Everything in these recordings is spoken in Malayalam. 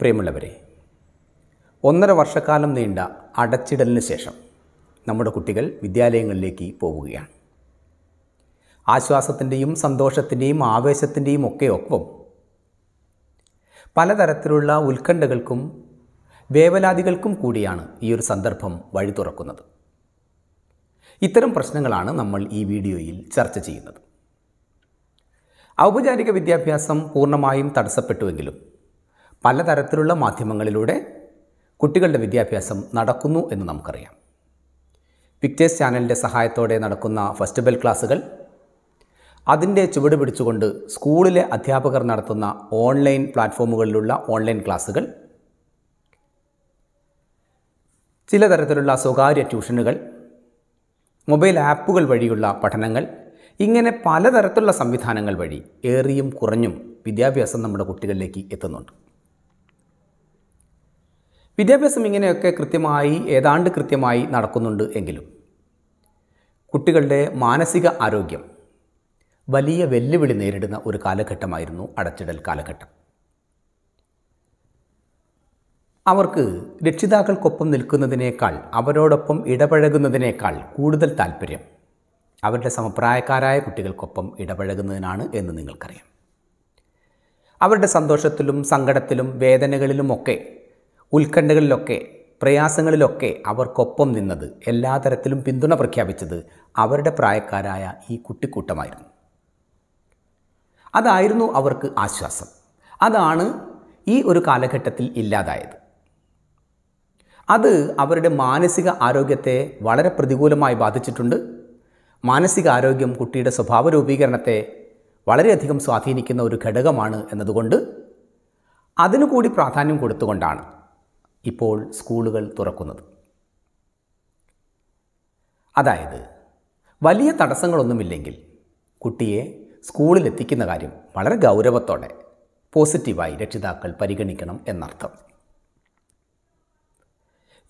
പ്രിയമുള്ളവരെ ഒന്നര വർഷക്കാലം നീണ്ട അടച്ചിടലിന് ശേഷം നമ്മുടെ കുട്ടികൾ വിദ്യാലയങ്ങളിലേക്ക് പോവുകയാണ് ആശ്വാസത്തിൻ്റെയും സന്തോഷത്തിൻ്റെയും ആവേശത്തിൻ്റെയും ഒക്കെ ഒപ്പം പലതരത്തിലുള്ള ഉത്കണ്ഠകൾക്കും വേവലാതികൾക്കും കൂടിയാണ് ഈ ഒരു സന്ദർഭം വഴി തുറക്കുന്നത് ഇത്തരം പ്രശ്നങ്ങളാണ് നമ്മൾ ഈ വീഡിയോയിൽ ചർച്ച ചെയ്യുന്നത് ഔപചാരിക വിദ്യാഭ്യാസം പൂർണ്ണമായും തടസ്സപ്പെട്ടുവെങ്കിലും പലതരത്തിലുള്ള മാധ്യമങ്ങളിലൂടെ കുട്ടികളുടെ വിദ്യാഭ്യാസം നടക്കുന്നു എന്ന് നമുക്കറിയാം പിക്ചേഴ്സ് ചാനലിൻ്റെ സഹായത്തോടെ നടക്കുന്ന ഫസ്റ്റ് ബെൽ ക്ലാസ്സുകൾ അതിൻ്റെ ചുവട് പിടിച്ചുകൊണ്ട് സ്കൂളിലെ അധ്യാപകർ നടത്തുന്ന ഓൺലൈൻ പ്ലാറ്റ്ഫോമുകളിലുള്ള ഓൺലൈൻ ക്ലാസ്സുകൾ ചില തരത്തിലുള്ള സ്വകാര്യ ട്യൂഷനുകൾ മൊബൈൽ ആപ്പുകൾ വഴിയുള്ള പഠനങ്ങൾ ഇങ്ങനെ പലതരത്തിലുള്ള സംവിധാനങ്ങൾ വഴി ഏറിയും കുറഞ്ഞും വിദ്യാഭ്യാസം നമ്മുടെ കുട്ടികളിലേക്ക് എത്തുന്നുണ്ട് വിദ്യാഭ്യാസം ഇങ്ങനെയൊക്കെ കൃത്യമായി ഏതാണ്ട് കൃത്യമായി നടക്കുന്നുണ്ട് എങ്കിലും കുട്ടികളുടെ മാനസിക ആരോഗ്യം വലിയ വെല്ലുവിളി നേരിടുന്ന ഒരു കാലഘട്ടമായിരുന്നു അടച്ചിടൽ കാലഘട്ടം അവർക്ക് രക്ഷിതാക്കൾക്കൊപ്പം നിൽക്കുന്നതിനേക്കാൾ അവരോടൊപ്പം ഇടപഴകുന്നതിനേക്കാൾ കൂടുതൽ താല്പര്യം അവരുടെ സമപ്രായക്കാരായ കുട്ടികൾക്കൊപ്പം ഇടപഴകുന്നതിനാണ് എന്ന് നിങ്ങൾക്കറിയാം അവരുടെ സന്തോഷത്തിലും സങ്കടത്തിലും വേദനകളിലുമൊക്കെ ഉത്കണ്ഠകളിലൊക്കെ പ്രയാസങ്ങളിലൊക്കെ അവർക്കൊപ്പം നിന്നത് എല്ലാ തരത്തിലും പിന്തുണ പ്രഖ്യാപിച്ചത് അവരുടെ പ്രായക്കാരായ ഈ കുട്ടിക്കൂട്ടമായിരുന്നു അതായിരുന്നു അവർക്ക് ആശ്വാസം അതാണ് ഈ ഒരു കാലഘട്ടത്തിൽ ഇല്ലാതായത് അത് അവരുടെ മാനസിക ആരോഗ്യത്തെ വളരെ പ്രതികൂലമായി ബാധിച്ചിട്ടുണ്ട് മാനസിക ആരോഗ്യം കുട്ടിയുടെ സ്വഭാവ രൂപീകരണത്തെ വളരെയധികം സ്വാധീനിക്കുന്ന ഒരു ഘടകമാണ് എന്നതുകൊണ്ട് അതിനു കൂടി പ്രാധാന്യം കൊടുത്തുകൊണ്ടാണ് ഇപ്പോൾ സ്കൂളുകൾ തുറക്കുന്നത് അതായത് വലിയ തടസ്സങ്ങളൊന്നുമില്ലെങ്കിൽ കുട്ടിയെ സ്കൂളിലെത്തിക്കുന്ന കാര്യം വളരെ ഗൗരവത്തോടെ പോസിറ്റീവായി രക്ഷിതാക്കൾ പരിഗണിക്കണം എന്നർത്ഥം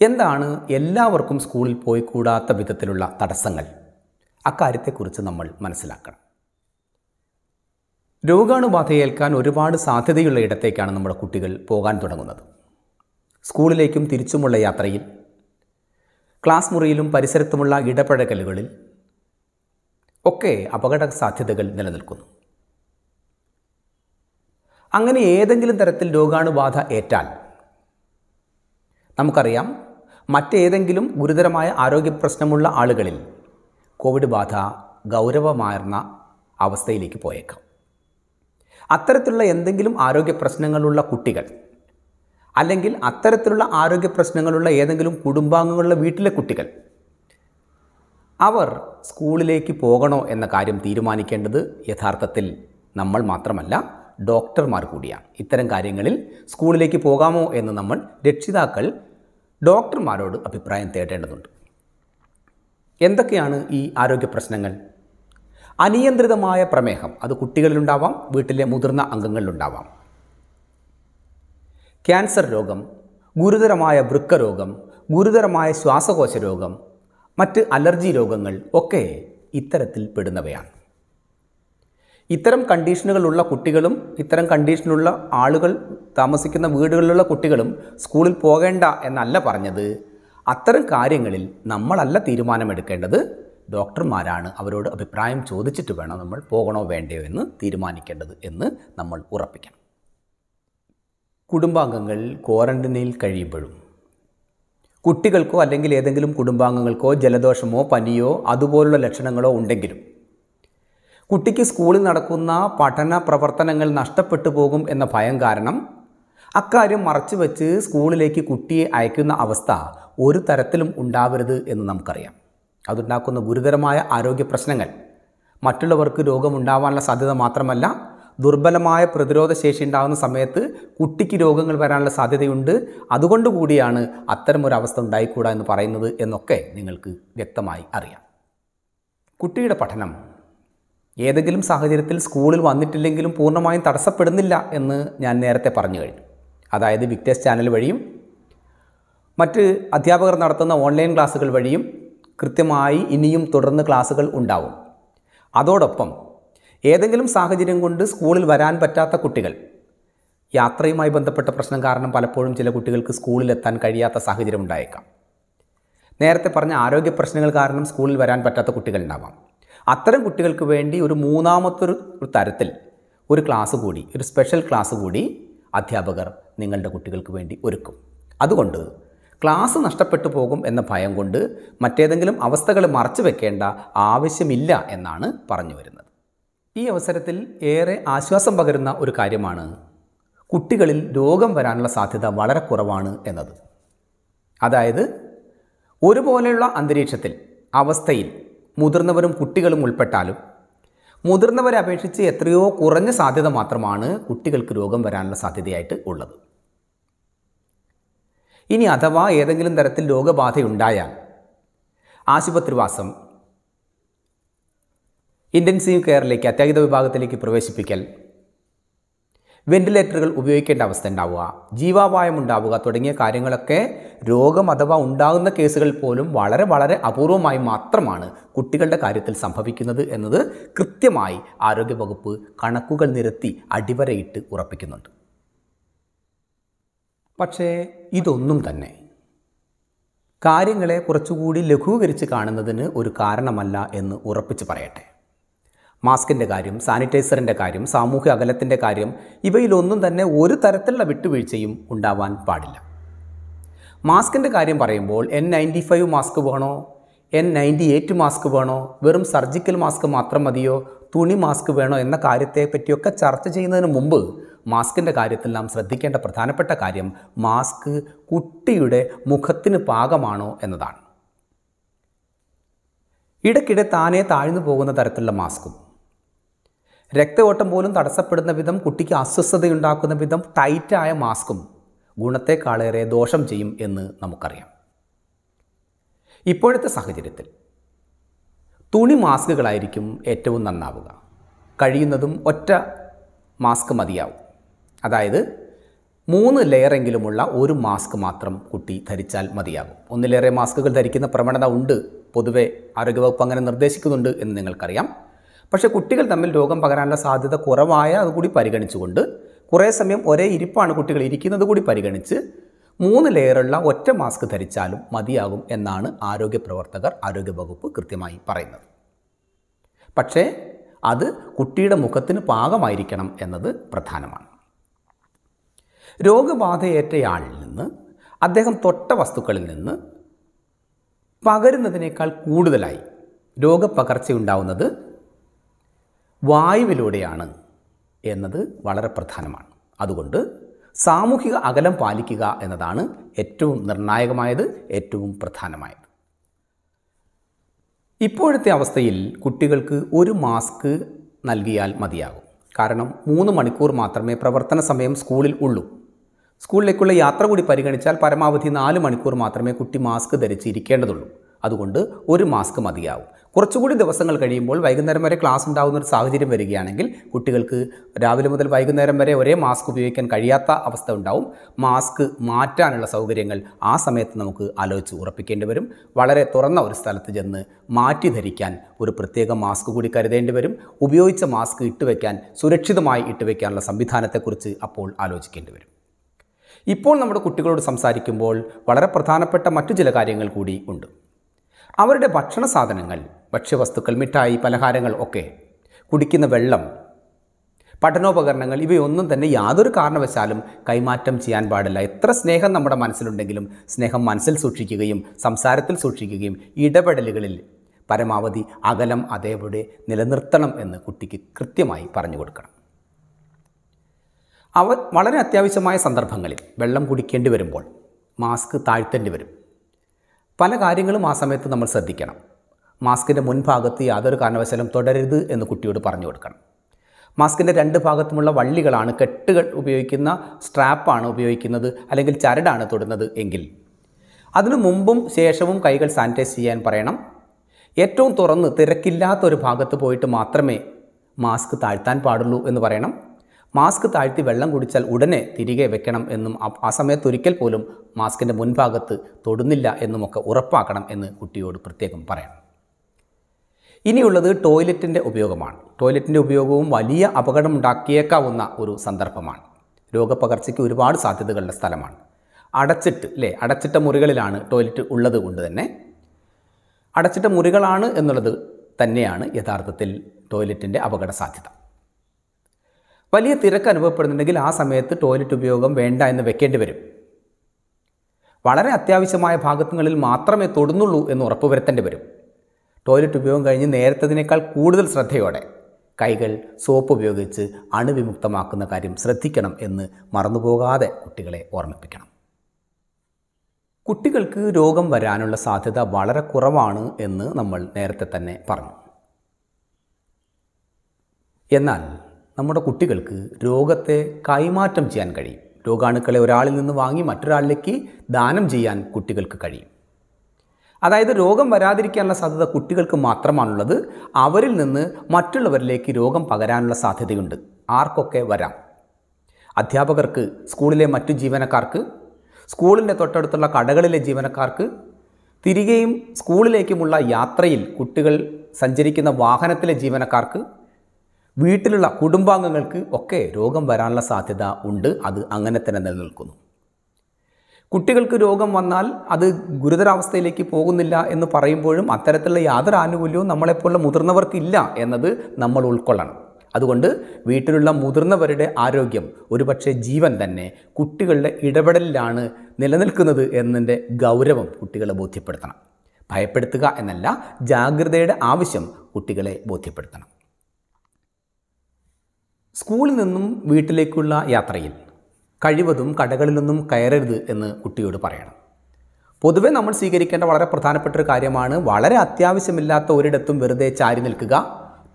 എന്താണ് എല്ലാവർക്കും സ്കൂളിൽ പോയി കൂടാത്ത വിധത്തിലുള്ള തടസ്സങ്ങൾ അക്കാര്യത്തെക്കുറിച്ച് നമ്മൾ മനസ്സിലാക്കണം രോഗാണുബാധയേൽക്കാൻ ഒരുപാട് സാധ്യതയുള്ള ഇടത്തേക്കാണ് നമ്മുടെ കുട്ടികൾ പോകാൻ തുടങ്ങുന്നത് സ്കൂളിലേക്കും തിരിച്ചുമുള്ള യാത്രയിൽ ക്ലാസ് മുറിയിലും പരിസരത്തുമുള്ള ഇടപഴകലുകളിൽ ഒക്കെ അപകട സാധ്യതകൾ നിലനിൽക്കുന്നു അങ്ങനെ ഏതെങ്കിലും തരത്തിൽ രോഗാണുബാധ ഏറ്റാൽ നമുക്കറിയാം മറ്റേതെങ്കിലും ഗുരുതരമായ ആരോഗ്യ പ്രശ്നമുള്ള ആളുകളിൽ കോവിഡ് ബാധ ഗൗരവമാർന്ന അവസ്ഥയിലേക്ക് പോയേക്കാം അത്തരത്തിലുള്ള എന്തെങ്കിലും ആരോഗ്യ പ്രശ്നങ്ങളുള്ള കുട്ടികൾ അല്ലെങ്കിൽ അത്തരത്തിലുള്ള ആരോഗ്യ പ്രശ്നങ്ങളുള്ള ഏതെങ്കിലും കുടുംബാംഗങ്ങളുടെ വീട്ടിലെ കുട്ടികൾ അവർ സ്കൂളിലേക്ക് പോകണോ എന്ന കാര്യം തീരുമാനിക്കേണ്ടത് യഥാർത്ഥത്തിൽ നമ്മൾ മാത്രമല്ല ഡോക്ടർമാർ കൂടിയാണ് ഇത്തരം കാര്യങ്ങളിൽ സ്കൂളിലേക്ക് പോകാമോ എന്ന് നമ്മൾ രക്ഷിതാക്കൾ ഡോക്ടർമാരോട് അഭിപ്രായം തേടേണ്ടതുണ്ട് എന്തൊക്കെയാണ് ഈ ആരോഗ്യ പ്രശ്നങ്ങൾ അനിയന്ത്രിതമായ പ്രമേഹം അത് കുട്ടികളിലുണ്ടാവാം വീട്ടിലെ മുതിർന്ന അംഗങ്ങളിലുണ്ടാവാം ക്യാൻസർ രോഗം ഗുരുതരമായ വൃക്ക രോഗം ഗുരുതരമായ ശ്വാസകോശ രോഗം മറ്റ് അലർജി രോഗങ്ങൾ ഒക്കെ ഇത്തരത്തിൽ പെടുന്നവയാണ് ഇത്തരം കണ്ടീഷനുകളുള്ള കുട്ടികളും ഇത്തരം കണ്ടീഷനുള്ള ആളുകൾ താമസിക്കുന്ന വീടുകളിലുള്ള കുട്ടികളും സ്കൂളിൽ പോകേണ്ട എന്നല്ല പറഞ്ഞത് അത്തരം കാര്യങ്ങളിൽ നമ്മളല്ല തീരുമാനമെടുക്കേണ്ടത് ഡോക്ടർമാരാണ് അവരോട് അഭിപ്രായം ചോദിച്ചിട്ട് വേണം നമ്മൾ പോകണോ വേണ്ടയോ എന്ന് തീരുമാനിക്കേണ്ടത് എന്ന് നമ്മൾ ഉറപ്പിക്കണം കുടുംബാംഗങ്ങൾ ക്വാറന്റൈനിൽ കഴിയുമ്പോഴും കുട്ടികൾക്കോ അല്ലെങ്കിൽ ഏതെങ്കിലും കുടുംബാംഗങ്ങൾക്കോ ജലദോഷമോ പനിയോ അതുപോലുള്ള ലക്ഷണങ്ങളോ ഉണ്ടെങ്കിലും കുട്ടിക്ക് സ്കൂളിൽ നടക്കുന്ന പഠന പ്രവർത്തനങ്ങൾ നഷ്ടപ്പെട്ടു പോകും എന്ന ഭയം കാരണം അക്കാര്യം മറച്ചു വെച്ച് സ്കൂളിലേക്ക് കുട്ടിയെ അയക്കുന്ന അവസ്ഥ ഒരു തരത്തിലും ഉണ്ടാവരുത് എന്ന് നമുക്കറിയാം അതുണ്ടാക്കുന്ന ഗുരുതരമായ ആരോഗ്യ പ്രശ്നങ്ങൾ മറ്റുള്ളവർക്ക് രോഗമുണ്ടാവാനുള്ള സാധ്യത മാത്രമല്ല ദുർബലമായ പ്രതിരോധ ശേഷി ഉണ്ടാകുന്ന സമയത്ത് കുട്ടിക്ക് രോഗങ്ങൾ വരാനുള്ള സാധ്യതയുണ്ട് അതുകൊണ്ട് കൂടിയാണ് അത്തരമൊരു അവസ്ഥ ഉണ്ടായിക്കൂടാ എന്ന് പറയുന്നത് എന്നൊക്കെ നിങ്ങൾക്ക് വ്യക്തമായി അറിയാം കുട്ടിയുടെ പഠനം ഏതെങ്കിലും സാഹചര്യത്തിൽ സ്കൂളിൽ വന്നിട്ടില്ലെങ്കിലും പൂർണ്ണമായും തടസ്സപ്പെടുന്നില്ല എന്ന് ഞാൻ നേരത്തെ പറഞ്ഞു കഴിഞ്ഞു അതായത് വിക്ടേഴ്സ് ചാനൽ വഴിയും മറ്റ് അധ്യാപകർ നടത്തുന്ന ഓൺലൈൻ ക്ലാസ്സുകൾ വഴിയും കൃത്യമായി ഇനിയും തുടർന്ന് ക്ലാസ്സുകൾ ഉണ്ടാവും അതോടൊപ്പം ഏതെങ്കിലും സാഹചര്യം കൊണ്ട് സ്കൂളിൽ വരാൻ പറ്റാത്ത കുട്ടികൾ യാത്രയുമായി ബന്ധപ്പെട്ട പ്രശ്നം കാരണം പലപ്പോഴും ചില കുട്ടികൾക്ക് സ്കൂളിലെത്താൻ കഴിയാത്ത സാഹചര്യം ഉണ്ടായേക്കാം നേരത്തെ പറഞ്ഞ ആരോഗ്യ പ്രശ്നങ്ങൾ കാരണം സ്കൂളിൽ വരാൻ പറ്റാത്ത കുട്ടികൾ ഉണ്ടാവാം അത്തരം കുട്ടികൾക്ക് വേണ്ടി ഒരു മൂന്നാമത്തൊരു തരത്തിൽ ഒരു ക്ലാസ് കൂടി ഒരു സ്പെഷ്യൽ ക്ലാസ് കൂടി അധ്യാപകർ നിങ്ങളുടെ കുട്ടികൾക്ക് വേണ്ടി ഒരുക്കും അതുകൊണ്ട് ക്ലാസ് നഷ്ടപ്പെട്ടു പോകും എന്ന ഭയം കൊണ്ട് മറ്റേതെങ്കിലും അവസ്ഥകൾ മറച്ചു വെക്കേണ്ട ആവശ്യമില്ല എന്നാണ് പറഞ്ഞു വരുന്നത് ഈ അവസരത്തിൽ ഏറെ ആശ്വാസം പകരുന്ന ഒരു കാര്യമാണ് കുട്ടികളിൽ രോഗം വരാനുള്ള സാധ്യത വളരെ കുറവാണ് എന്നത് അതായത് ഒരുപോലെയുള്ള അന്തരീക്ഷത്തിൽ അവസ്ഥയിൽ മുതിർന്നവരും കുട്ടികളും ഉൾപ്പെട്ടാലും മുതിർന്നവരെ അപേക്ഷിച്ച് എത്രയോ കുറഞ്ഞ സാധ്യത മാത്രമാണ് കുട്ടികൾക്ക് രോഗം വരാനുള്ള സാധ്യതയായിട്ട് ഉള്ളത് ഇനി അഥവാ ഏതെങ്കിലും തരത്തിൽ രോഗബാധയുണ്ടായാൽ ആശുപത്രിവാസം ഇൻറ്റൻസീവ് കെയറിലേക്ക് അത്യാഹിത വിഭാഗത്തിലേക്ക് പ്രവേശിപ്പിക്കൽ വെന്റിലേറ്ററുകൾ ഉപയോഗിക്കേണ്ട അവസ്ഥ ഉണ്ടാവുക ജീവാപായം ഉണ്ടാവുക തുടങ്ങിയ കാര്യങ്ങളൊക്കെ രോഗം അഥവാ ഉണ്ടാകുന്ന കേസുകൾ പോലും വളരെ വളരെ അപൂർവമായി മാത്രമാണ് കുട്ടികളുടെ കാര്യത്തിൽ സംഭവിക്കുന്നത് എന്നത് കൃത്യമായി ആരോഗ്യവകുപ്പ് കണക്കുകൾ നിരത്തി അടിവരയിട്ട് ഉറപ്പിക്കുന്നുണ്ട് പക്ഷേ ഇതൊന്നും തന്നെ കാര്യങ്ങളെ കുറച്ചുകൂടി ലഘൂകരിച്ച് കാണുന്നതിന് ഒരു കാരണമല്ല എന്ന് ഉറപ്പിച്ച് പറയട്ടെ മാസ്കിൻ്റെ കാര്യം സാനിറ്റൈസറിൻ്റെ കാര്യം സാമൂഹ്യ അകലത്തിൻ്റെ കാര്യം ഇവയിലൊന്നും തന്നെ ഒരു തരത്തിലുള്ള വിട്ടുവീഴ്ചയും ഉണ്ടാവാൻ പാടില്ല മാസ്കിൻ്റെ കാര്യം പറയുമ്പോൾ എൻ നയൻറ്റി ഫൈവ് മാസ്ക് വേണോ എൻ നയൻറ്റി എയ്റ്റ് മാസ്ക് വേണോ വെറും സർജിക്കൽ മാസ്ക് മാത്രം മതിയോ തുണി മാസ്ക് വേണോ എന്ന കാര്യത്തെ പറ്റിയൊക്കെ ചർച്ച ചെയ്യുന്നതിന് മുമ്പ് മാസ്കിൻ്റെ കാര്യത്തിൽ നാം ശ്രദ്ധിക്കേണ്ട പ്രധാനപ്പെട്ട കാര്യം മാസ്ക് കുട്ടിയുടെ മുഖത്തിന് പാകമാണോ എന്നതാണ് ഇടയ്ക്കിടെ താനേ താഴ്ന്നു പോകുന്ന തരത്തിലുള്ള മാസ്കും രക്തയോട്ടം പോലും തടസ്സപ്പെടുന്ന വിധം കുട്ടിക്ക് അസ്വസ്ഥതയുണ്ടാക്കുന്ന വിധം ടൈറ്റായ മാസ്കും ഗുണത്തെക്കാളേറെ ദോഷം ചെയ്യും എന്ന് നമുക്കറിയാം ഇപ്പോഴത്തെ സാഹചര്യത്തിൽ തുണി മാസ്കുകളായിരിക്കും ഏറ്റവും നന്നാവുക കഴിയുന്നതും ഒറ്റ മാസ്ക് മതിയാവും അതായത് മൂന്ന് ലെയറെങ്കിലുമുള്ള ഒരു മാസ്ക് മാത്രം കുട്ടി ധരിച്ചാൽ മതിയാകും ഒന്നിലേറെ മാസ്കുകൾ ധരിക്കുന്ന പ്രവണത ഉണ്ട് പൊതുവെ ആരോഗ്യവകുപ്പ് അങ്ങനെ നിർദ്ദേശിക്കുന്നുണ്ട് എന്ന് നിങ്ങൾക്കറിയാം പക്ഷേ കുട്ടികൾ തമ്മിൽ രോഗം പകരാനുള്ള സാധ്യത കുറവായ അതുകൂടി പരിഗണിച്ചുകൊണ്ട് കുറേ സമയം ഒരേ ഇരിപ്പാണ് കുട്ടികൾ ഇരിക്കുന്നത് കൂടി പരിഗണിച്ച് മൂന്ന് ലെയറുള്ള ഒറ്റ മാസ്ക് ധരിച്ചാലും മതിയാകും എന്നാണ് ആരോഗ്യ പ്രവർത്തകർ ആരോഗ്യവകുപ്പ് കൃത്യമായി പറയുന്നത് പക്ഷേ അത് കുട്ടിയുടെ മുഖത്തിന് പാകമായിരിക്കണം എന്നത് പ്രധാനമാണ് രോഗബാധയേറ്റയാളിൽ നിന്ന് അദ്ദേഹം തൊട്ട വസ്തുക്കളിൽ നിന്ന് പകരുന്നതിനേക്കാൾ കൂടുതലായി രോഗപ്പകർച്ചയുണ്ടാവുന്നത് വായുവിലൂടെയാണ് എന്നത് വളരെ പ്രധാനമാണ് അതുകൊണ്ട് സാമൂഹിക അകലം പാലിക്കുക എന്നതാണ് ഏറ്റവും നിർണായകമായത് ഏറ്റവും പ്രധാനമായത് ഇപ്പോഴത്തെ അവസ്ഥയിൽ കുട്ടികൾക്ക് ഒരു മാസ്ക് നൽകിയാൽ മതിയാകും കാരണം മൂന്ന് മണിക്കൂർ മാത്രമേ പ്രവർത്തന സമയം സ്കൂളിൽ ഉള്ളൂ സ്കൂളിലേക്കുള്ള യാത്ര കൂടി പരിഗണിച്ചാൽ പരമാവധി നാല് മണിക്കൂർ മാത്രമേ കുട്ടി മാസ്ക് ധരിച്ചിരിക്കേണ്ടതുള്ളൂ അതുകൊണ്ട് ഒരു മാസ്ക് മതിയാവും കുറച്ചുകൂടി ദിവസങ്ങൾ കഴിയുമ്പോൾ വൈകുന്നേരം വരെ ക്ലാസ് ഉണ്ടാകുന്ന ഒരു സാഹചര്യം വരികയാണെങ്കിൽ കുട്ടികൾക്ക് രാവിലെ മുതൽ വൈകുന്നേരം വരെ ഒരേ മാസ്ക് ഉപയോഗിക്കാൻ കഴിയാത്ത അവസ്ഥ ഉണ്ടാവും മാസ്ക് മാറ്റാനുള്ള സൗകര്യങ്ങൾ ആ സമയത്ത് നമുക്ക് ആലോചിച്ച് ഉറപ്പിക്കേണ്ടി വരും വളരെ തുറന്ന ഒരു സ്ഥലത്ത് ചെന്ന് മാറ്റി ധരിക്കാൻ ഒരു പ്രത്യേക മാസ്ക് കൂടി കരുതേണ്ടി വരും ഉപയോഗിച്ച മാസ്ക് ഇട്ടുവെക്കാൻ സുരക്ഷിതമായി ഇട്ടുവെക്കാനുള്ള സംവിധാനത്തെക്കുറിച്ച് അപ്പോൾ ആലോചിക്കേണ്ടി വരും ഇപ്പോൾ നമ്മുടെ കുട്ടികളോട് സംസാരിക്കുമ്പോൾ വളരെ പ്രധാനപ്പെട്ട മറ്റു ചില കാര്യങ്ങൾ കൂടി ഉണ്ട് അവരുടെ ഭക്ഷണ സാധനങ്ങൾ ഭക്ഷ്യവസ്തുക്കൾ മിഠായി പലഹാരങ്ങൾ ഒക്കെ കുടിക്കുന്ന വെള്ളം പഠനോപകരണങ്ങൾ ഇവയൊന്നും തന്നെ യാതൊരു കാരണവശാലും കൈമാറ്റം ചെയ്യാൻ പാടില്ല എത്ര സ്നേഹം നമ്മുടെ മനസ്സിലുണ്ടെങ്കിലും സ്നേഹം മനസ്സിൽ സൂക്ഷിക്കുകയും സംസാരത്തിൽ സൂക്ഷിക്കുകയും ഇടപെടലുകളിൽ പരമാവധി അകലം അതേപോലെ നിലനിർത്തണം എന്ന് കുട്ടിക്ക് കൃത്യമായി പറഞ്ഞു കൊടുക്കണം അവ വളരെ അത്യാവശ്യമായ സന്ദർഭങ്ങളിൽ വെള്ളം കുടിക്കേണ്ടി വരുമ്പോൾ മാസ്ക് താഴ്ത്തേണ്ടി വരും പല കാര്യങ്ങളും ആ സമയത്ത് നമ്മൾ ശ്രദ്ധിക്കണം മാസ്കിൻ്റെ മുൻഭാഗത്ത് യാതൊരു കാരണവശാലും തുടരരുത് എന്ന് കുട്ടിയോട് പറഞ്ഞു കൊടുക്കണം മാസ്കിൻ്റെ രണ്ട് ഭാഗത്തുമുള്ള വള്ളികളാണ് കെട്ടുകൾ ഉപയോഗിക്കുന്ന സ്ട്രാപ്പാണ് ഉപയോഗിക്കുന്നത് അല്ലെങ്കിൽ ചരടാണ് തൊടുന്നത് എങ്കിൽ അതിനു മുമ്പും ശേഷവും കൈകൾ സാനിറ്റൈസ് ചെയ്യാൻ പറയണം ഏറ്റവും തുറന്ന് തിരക്കില്ലാത്ത ഒരു ഭാഗത്ത് പോയിട്ട് മാത്രമേ മാസ്ക് താഴ്ത്താൻ പാടുള്ളൂ എന്ന് പറയണം മാസ്ക് താഴ്ത്തി വെള്ളം കുടിച്ചാൽ ഉടനെ തിരികെ വെക്കണം എന്നും ആ സമയത്ത് ഒരിക്കൽ പോലും മാസ്കിൻ്റെ മുൻഭാഗത്ത് തൊടുന്നില്ല എന്നുമൊക്കെ ഉറപ്പാക്കണം എന്ന് കുട്ടിയോട് പ്രത്യേകം പറയണം ഇനിയുള്ളത് ടോയ്ലറ്റിൻ്റെ ഉപയോഗമാണ് ടോയ്ലറ്റിൻ്റെ ഉപയോഗവും വലിയ ഉണ്ടാക്കിയേക്കാവുന്ന ഒരു സന്ദർഭമാണ് രോഗപകർച്ചയ്ക്ക് ഒരുപാട് സാധ്യതകളുടെ സ്ഥലമാണ് അടച്ചിട്ട് അല്ലേ അടച്ചിട്ട മുറികളിലാണ് ടോയ്ലറ്റ് ഉള്ളത് കൊണ്ട് തന്നെ അടച്ചിട്ട മുറികളാണ് എന്നുള്ളത് തന്നെയാണ് യഥാർത്ഥത്തിൽ ടോയ്ലറ്റിൻ്റെ അപകട സാധ്യത വലിയ തിരക്ക് അനുഭവപ്പെടുന്നുണ്ടെങ്കിൽ ആ സമയത്ത് ടോയ്ലറ്റ് ഉപയോഗം വേണ്ട എന്ന് വെക്കേണ്ടി വരും വളരെ അത്യാവശ്യമായ ഭാഗത്തുകളിൽ മാത്രമേ തൊടുന്നുള്ളൂ എന്ന് ഉറപ്പുവരുത്തേണ്ടി വരും ടോയ്ലറ്റ് ഉപയോഗം കഴിഞ്ഞ് നേരത്തതിനേക്കാൾ കൂടുതൽ ശ്രദ്ധയോടെ കൈകൾ സോപ്പ് ഉപയോഗിച്ച് അണുവിമുക്തമാക്കുന്ന കാര്യം ശ്രദ്ധിക്കണം എന്ന് മറന്നുപോകാതെ കുട്ടികളെ ഓർമ്മിപ്പിക്കണം കുട്ടികൾക്ക് രോഗം വരാനുള്ള സാധ്യത വളരെ കുറവാണ് എന്ന് നമ്മൾ നേരത്തെ തന്നെ പറഞ്ഞു എന്നാൽ നമ്മുടെ കുട്ടികൾക്ക് രോഗത്തെ കൈമാറ്റം ചെയ്യാൻ കഴിയും രോഗാണുക്കളെ ഒരാളിൽ നിന്ന് വാങ്ങി മറ്റൊരാളിലേക്ക് ദാനം ചെയ്യാൻ കുട്ടികൾക്ക് കഴിയും അതായത് രോഗം വരാതിരിക്കാനുള്ള സാധ്യത കുട്ടികൾക്ക് മാത്രമാണുള്ളത് അവരിൽ നിന്ന് മറ്റുള്ളവരിലേക്ക് രോഗം പകരാനുള്ള സാധ്യതയുണ്ട് ആർക്കൊക്കെ വരാം അധ്യാപകർക്ക് സ്കൂളിലെ മറ്റു ജീവനക്കാർക്ക് സ്കൂളിൻ്റെ തൊട്ടടുത്തുള്ള കടകളിലെ ജീവനക്കാർക്ക് തിരികെയും സ്കൂളിലേക്കുമുള്ള യാത്രയിൽ കുട്ടികൾ സഞ്ചരിക്കുന്ന വാഹനത്തിലെ ജീവനക്കാർക്ക് വീട്ടിലുള്ള കുടുംബാംഗങ്ങൾക്ക് ഒക്കെ രോഗം വരാനുള്ള സാധ്യത ഉണ്ട് അത് അങ്ങനെ തന്നെ നിലനിൽക്കുന്നു കുട്ടികൾക്ക് രോഗം വന്നാൽ അത് ഗുരുതരാവസ്ഥയിലേക്ക് പോകുന്നില്ല എന്ന് പറയുമ്പോഴും അത്തരത്തിലുള്ള യാതൊരു ആനുകൂല്യവും നമ്മളെപ്പോലുള്ള മുതിർന്നവർക്കില്ല എന്നത് നമ്മൾ ഉൾക്കൊള്ളണം അതുകൊണ്ട് വീട്ടിലുള്ള മുതിർന്നവരുടെ ആരോഗ്യം ഒരുപക്ഷെ ജീവൻ തന്നെ കുട്ടികളുടെ ഇടപെടലിലാണ് നിലനിൽക്കുന്നത് എന്നതിൻ്റെ ഗൗരവം കുട്ടികളെ ബോധ്യപ്പെടുത്തണം ഭയപ്പെടുത്തുക എന്നല്ല ജാഗ്രതയുടെ ആവശ്യം കുട്ടികളെ ബോധ്യപ്പെടുത്തണം സ്കൂളിൽ നിന്നും വീട്ടിലേക്കുള്ള യാത്രയിൽ കഴിവതും കടകളിലൊന്നും കയറരുത് എന്ന് കുട്ടിയോട് പറയണം പൊതുവെ നമ്മൾ സ്വീകരിക്കേണ്ട വളരെ പ്രധാനപ്പെട്ട ഒരു കാര്യമാണ് വളരെ അത്യാവശ്യമില്ലാത്ത ഒരിടത്തും വെറുതെ ചാരി നിൽക്കുക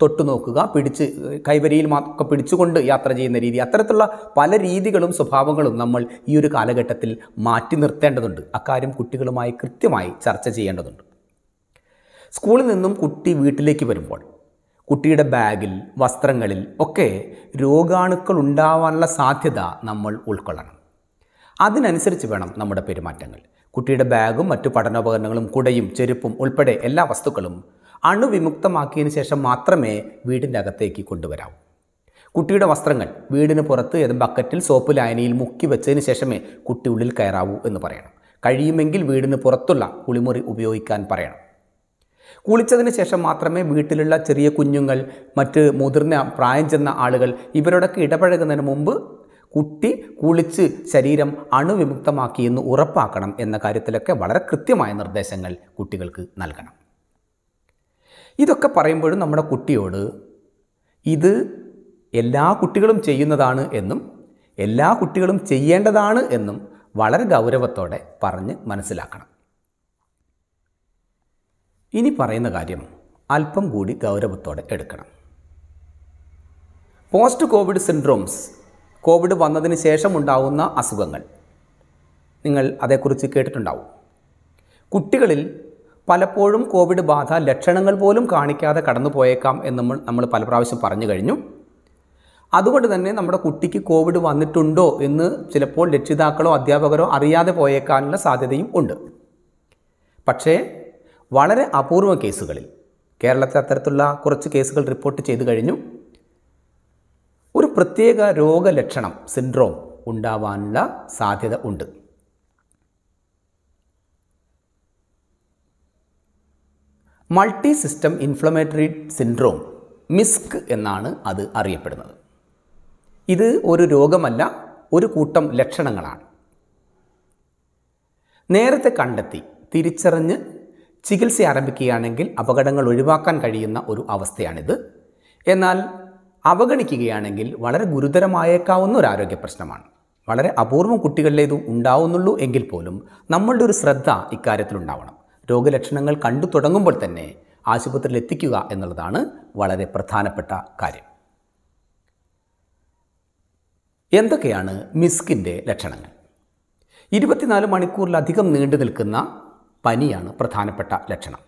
തൊട്ടു നോക്കുക പിടിച്ച് കൈവരിയിൽ മാത്രം പിടിച്ചുകൊണ്ട് യാത്ര ചെയ്യുന്ന രീതി അത്തരത്തിലുള്ള പല രീതികളും സ്വഭാവങ്ങളും നമ്മൾ ഈ ഒരു കാലഘട്ടത്തിൽ മാറ്റി നിർത്തേണ്ടതുണ്ട് അക്കാര്യം കുട്ടികളുമായി കൃത്യമായി ചർച്ച ചെയ്യേണ്ടതുണ്ട് സ്കൂളിൽ നിന്നും കുട്ടി വീട്ടിലേക്ക് വരുമ്പോൾ കുട്ടിയുടെ ബാഗിൽ വസ്ത്രങ്ങളിൽ ഒക്കെ രോഗാണുക്കൾ ഉണ്ടാവാനുള്ള സാധ്യത നമ്മൾ ഉൾക്കൊള്ളണം അതിനനുസരിച്ച് വേണം നമ്മുടെ പെരുമാറ്റങ്ങൾ കുട്ടിയുടെ ബാഗും മറ്റു പഠനോപകരണങ്ങളും കുടയും ചെരുപ്പും ഉൾപ്പെടെ എല്ലാ വസ്തുക്കളും അണുവിമുക്തമാക്കിയതിന് ശേഷം മാത്രമേ വീടിൻ്റെ അകത്തേക്ക് കൊണ്ടുവരാവൂ കുട്ടിയുടെ വസ്ത്രങ്ങൾ വീടിന് പുറത്ത് ഏത് ബക്കറ്റിൽ സോപ്പ് ലായനിയിൽ മുക്കി വെച്ചതിന് ശേഷമേ കുട്ടി ഉള്ളിൽ കയറാവൂ എന്ന് പറയണം കഴിയുമെങ്കിൽ വീടിന് പുറത്തുള്ള കുളിമുറി ഉപയോഗിക്കാൻ പറയണം കുളിച്ചതിന് ശേഷം മാത്രമേ വീട്ടിലുള്ള ചെറിയ കുഞ്ഞുങ്ങൾ മറ്റ് മുതിർന്ന പ്രായം ചെന്ന ആളുകൾ ഇവരോടൊക്കെ ഇടപഴകുന്നതിന് മുമ്പ് കുട്ടി കുളിച്ച് ശരീരം അണുവിമുക്തമാക്കി എന്ന് ഉറപ്പാക്കണം എന്ന കാര്യത്തിലൊക്കെ വളരെ കൃത്യമായ നിർദ്ദേശങ്ങൾ കുട്ടികൾക്ക് നൽകണം ഇതൊക്കെ പറയുമ്പോഴും നമ്മുടെ കുട്ടിയോട് ഇത് എല്ലാ കുട്ടികളും ചെയ്യുന്നതാണ് എന്നും എല്ലാ കുട്ടികളും ചെയ്യേണ്ടതാണ് എന്നും വളരെ ഗൗരവത്തോടെ പറഞ്ഞ് മനസ്സിലാക്കണം ഇനി പറയുന്ന കാര്യം അല്പം കൂടി ഗൗരവത്തോടെ എടുക്കണം പോസ്റ്റ് കോവിഡ് സിൻഡ്രോംസ് കോവിഡ് വന്നതിന് ശേഷം ഉണ്ടാകുന്ന അസുഖങ്ങൾ നിങ്ങൾ അതേക്കുറിച്ച് കേട്ടിട്ടുണ്ടാവും കുട്ടികളിൽ പലപ്പോഴും കോവിഡ് ബാധ ലക്ഷണങ്ങൾ പോലും കാണിക്കാതെ കടന്നു പോയേക്കാം എന്ന് നമ്മൾ നമ്മൾ പല പ്രാവശ്യം പറഞ്ഞു കഴിഞ്ഞു അതുകൊണ്ട് തന്നെ നമ്മുടെ കുട്ടിക്ക് കോവിഡ് വന്നിട്ടുണ്ടോ എന്ന് ചിലപ്പോൾ രക്ഷിതാക്കളോ അധ്യാപകരോ അറിയാതെ പോയേക്കാനുള്ള സാധ്യതയും ഉണ്ട് പക്ഷേ വളരെ അപൂർവ കേസുകളിൽ കേരളത്തിൽ അത്തരത്തിലുള്ള കുറച്ച് കേസുകൾ റിപ്പോർട്ട് ചെയ്തു കഴിഞ്ഞു ഒരു പ്രത്യേക രോഗലക്ഷണം സിൻഡ്രോം ഉണ്ടാവാനുള്ള സാധ്യത ഉണ്ട് multi system inflammatory syndrome MISC എന്നാണ് അത് അറിയപ്പെടുന്നത് ഇത് ഒരു രോഗമല്ല ഒരു കൂട്ടം ലക്ഷണങ്ങളാണ് നേരത്തെ കണ്ടെത്തി തിരിച്ചറിഞ്ഞ് ചികിത്സ ആരംഭിക്കുകയാണെങ്കിൽ അപകടങ്ങൾ ഒഴിവാക്കാൻ കഴിയുന്ന ഒരു അവസ്ഥയാണിത് എന്നാൽ അവഗണിക്കുകയാണെങ്കിൽ വളരെ ഗുരുതരമായേക്കാവുന്ന ഒരു ആരോഗ്യ പ്രശ്നമാണ് വളരെ അപൂർവം കുട്ടികളിലേത് ഉണ്ടാവുന്നുള്ളൂ എങ്കിൽ പോലും നമ്മളുടെ ഒരു ശ്രദ്ധ ഇക്കാര്യത്തിലുണ്ടാവണം രോഗലക്ഷണങ്ങൾ കണ്ടു തുടങ്ങുമ്പോൾ തന്നെ ആശുപത്രിയിൽ എത്തിക്കുക എന്നുള്ളതാണ് വളരെ പ്രധാനപ്പെട്ട കാര്യം എന്തൊക്കെയാണ് മിസ്കിൻ്റെ ലക്ഷണങ്ങൾ ഇരുപത്തിനാല് മണിക്കൂറിലധികം നീണ്ടു നിൽക്കുന്ന പനിയാണ് പ്രധാനപ്പെട്ട ലക്ഷണം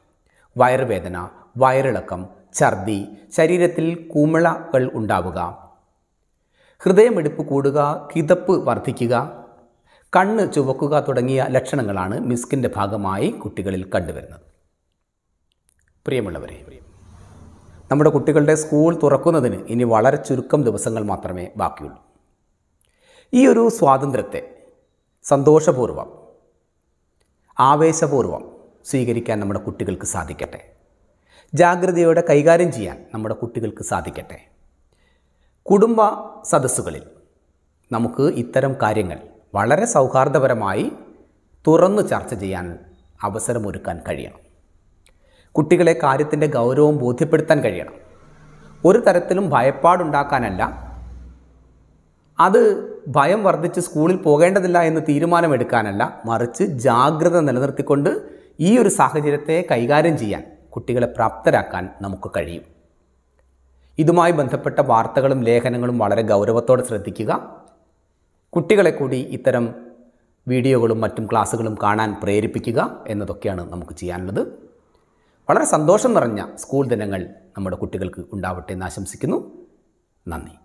വയറുവേദന വയറിളക്കം ഛർദി ശരീരത്തിൽ കുമിളകൾ ഉണ്ടാവുക ഹൃദയമെടുപ്പ് കൂടുക കിതപ്പ് വർദ്ധിക്കുക കണ്ണ് ചുവക്കുക തുടങ്ങിയ ലക്ഷണങ്ങളാണ് മിസ്കിൻ്റെ ഭാഗമായി കുട്ടികളിൽ കണ്ടുവരുന്നത് പ്രിയമുള്ളവരെ നമ്മുടെ കുട്ടികളുടെ സ്കൂൾ തുറക്കുന്നതിന് ഇനി വളരെ ചുരുക്കം ദിവസങ്ങൾ മാത്രമേ ബാക്കിയുള്ളൂ ഈ ഒരു സ്വാതന്ത്ര്യത്തെ സന്തോഷപൂർവ്വം ആവേശപൂർവ്വം സ്വീകരിക്കാൻ നമ്മുടെ കുട്ടികൾക്ക് സാധിക്കട്ടെ ജാഗ്രതയോടെ കൈകാര്യം ചെയ്യാൻ നമ്മുടെ കുട്ടികൾക്ക് സാധിക്കട്ടെ കുടുംബ സദസ്സുകളിൽ നമുക്ക് ഇത്തരം കാര്യങ്ങൾ വളരെ സൗഹാർദ്ദപരമായി തുറന്നു ചർച്ച ചെയ്യാൻ അവസരമൊരുക്കാൻ കഴിയണം കുട്ടികളെ കാര്യത്തിൻ്റെ ഗൗരവം ബോധ്യപ്പെടുത്താൻ കഴിയണം ഒരു തരത്തിലും ഭയപ്പാടുണ്ടാക്കാനല്ല അത് ഭയം വർദ്ധിച്ച് സ്കൂളിൽ പോകേണ്ടതില്ല എന്ന് തീരുമാനമെടുക്കാനല്ല മറിച്ച് ജാഗ്രത നിലനിർത്തിക്കൊണ്ട് ഈ ഒരു സാഹചര്യത്തെ കൈകാര്യം ചെയ്യാൻ കുട്ടികളെ പ്രാപ്തരാക്കാൻ നമുക്ക് കഴിയും ഇതുമായി ബന്ധപ്പെട്ട വാർത്തകളും ലേഖനങ്ങളും വളരെ ഗൗരവത്തോടെ ശ്രദ്ധിക്കുക കുട്ടികളെ കൂടി ഇത്തരം വീഡിയോകളും മറ്റും ക്ലാസ്സുകളും കാണാൻ പ്രേരിപ്പിക്കുക എന്നതൊക്കെയാണ് നമുക്ക് ചെയ്യാനുള്ളത് വളരെ സന്തോഷം നിറഞ്ഞ സ്കൂൾ ദിനങ്ങൾ നമ്മുടെ കുട്ടികൾക്ക് ഉണ്ടാവട്ടെ എന്ന് ആശംസിക്കുന്നു നന്ദി